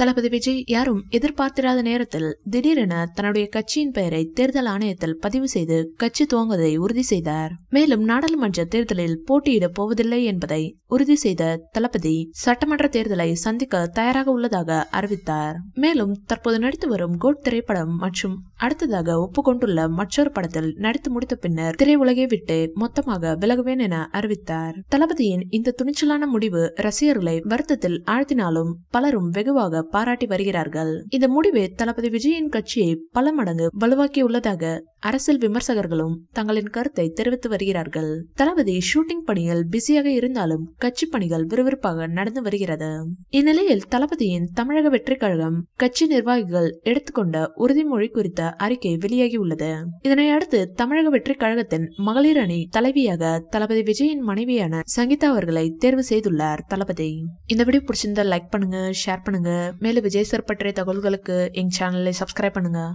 தளபதி விஜய் யாரும் எதிர்பார்த்திராத நேரத்தில் திடீரென தன்னுடைய கட்சியின் பெயரை தேர்தல் ஆணையத்தில் பதிவு செய்து கட்சி துவங்குவதை உறுதி செய்தார் மேலும் நாடாளுமன்ற தேர்தலில் போட்டியிடப் போவதில்லை என்பதை உறுதி செய்த தளபதி சட்டமன்ற தேர்தலை சந்திக்க தயாராக உள்ளதாக அறிவித்தார் மேலும் தற்போது நடித்து வரும் கோட் திரைப்படம் மற்றும் அடுத்ததாக ஒப்புக்கொண்டுள்ள மற்றொரு படத்தில் நடித்து முடித்த பின்னர் திரையுலகை விட்டு மொத்தமாக விலகுவேன் என அறிவித்தார் தளபதியின் இந்த துணிச்சலான முடிவு ரசிகர்களை வருத்தத்தில் ஆழ்த்தினாலும் பலரும் வெகுவாக பாராட்டி வருகிறார்கள் இந்த முடிவு தளபதி விஜயின் கட்சியை பல மடங்கு வலுவாக்கி உள்ளதாக அரசியல் விமர்சகர்களும் தங்களின் கருத்தை தெரிவித்து வருகிறார்கள் தளபதி ஷூட்டிங் பணியில் பிஸியாக இருந்தாலும் கட்சி பணிகள் விறுவிறுப்பாக நடந்து வருகிறது இந்நிலையில் தளபதியின் தமிழக வெற்றி கழகம் கட்சி நிர்வாகிகள் எடுத்துக்கொண்ட உறுதிமொழி குறித்த அறிக்கை வெளியாகியுள்ளது இதனையடுத்து தமிழக வெற்றி கழகத்தின் மகளிர் அணி தலைவியாக தளபதி விஜயின் மனைவியான சங்கீதா அவர்களை தேர்வு செய்துள்ளார் தளபதி இந்த வீடியோ பிடிச்சிருந்தா லைக் பண்ணுங்க ஷேர் பண்ணுங்க மேலும் விஜய் சார் பற்றிய தகவல்களுக்கு எங்க சேனலை சப்ஸ்கிரைப் பண்ணுங்க